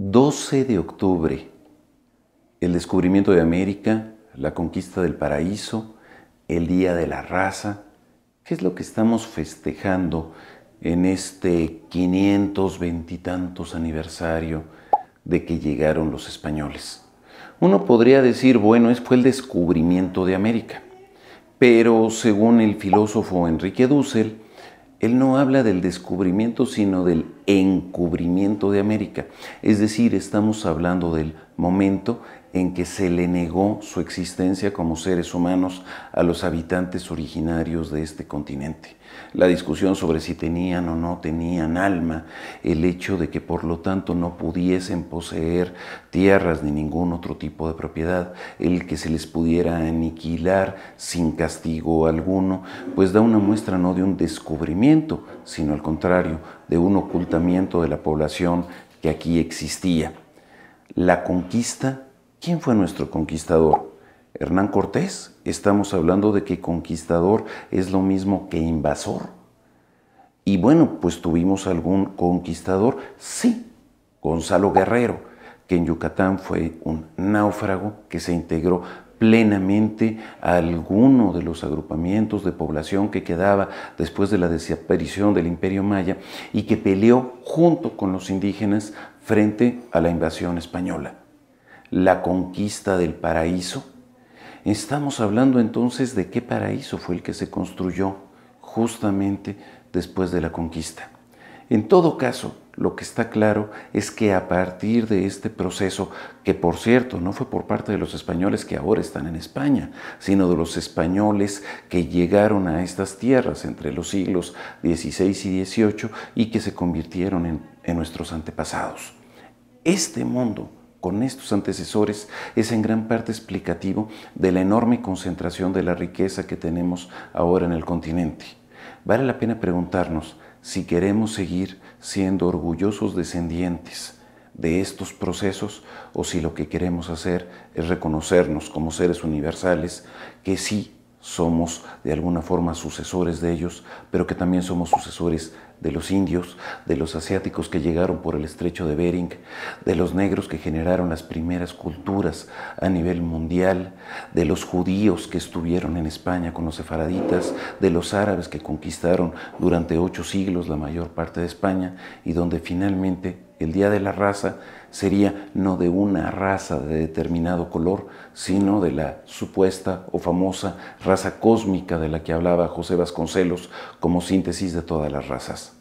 12 de octubre, el descubrimiento de América, la conquista del paraíso, el Día de la Raza. ¿Qué es lo que estamos festejando en este 520 aniversario de que llegaron los españoles? Uno podría decir, bueno, es fue el descubrimiento de América, pero según el filósofo Enrique Dussel, él no habla del descubrimiento, sino del encubrimiento de América. Es decir, estamos hablando del momento en que se le negó su existencia como seres humanos a los habitantes originarios de este continente. La discusión sobre si tenían o no tenían alma, el hecho de que por lo tanto no pudiesen poseer tierras ni ningún otro tipo de propiedad, el que se les pudiera aniquilar sin castigo alguno, pues da una muestra no de un descubrimiento, sino al contrario, de un ocultamiento de la población que aquí existía. La conquista, ¿quién fue nuestro conquistador? Hernán Cortés, estamos hablando de que conquistador es lo mismo que invasor. Y bueno, pues tuvimos algún conquistador, sí, Gonzalo Guerrero, que en Yucatán fue un náufrago que se integró plenamente a alguno de los agrupamientos de población que quedaba después de la desaparición del imperio maya y que peleó junto con los indígenas frente a la invasión española. La conquista del paraíso. Estamos hablando entonces de qué paraíso fue el que se construyó justamente después de la conquista. En todo caso, lo que está claro es que a partir de este proceso, que por cierto no fue por parte de los españoles que ahora están en España, sino de los españoles que llegaron a estas tierras entre los siglos XVI y XVIII y que se convirtieron en, en nuestros antepasados. Este mundo con estos antecesores es en gran parte explicativo de la enorme concentración de la riqueza que tenemos ahora en el continente. Vale la pena preguntarnos si queremos seguir siendo orgullosos descendientes de estos procesos o si lo que queremos hacer es reconocernos como seres universales que sí somos de alguna forma sucesores de ellos, pero que también somos sucesores de los indios, de los asiáticos que llegaron por el estrecho de Bering, de los negros que generaron las primeras culturas a nivel mundial, de los judíos que estuvieron en España con los sefaraditas, de los árabes que conquistaron durante ocho siglos la mayor parte de España y donde finalmente el Día de la Raza sería no de una raza de determinado color, sino de la supuesta o famosa raza cósmica de la que hablaba José Vasconcelos como síntesis de todas las razas.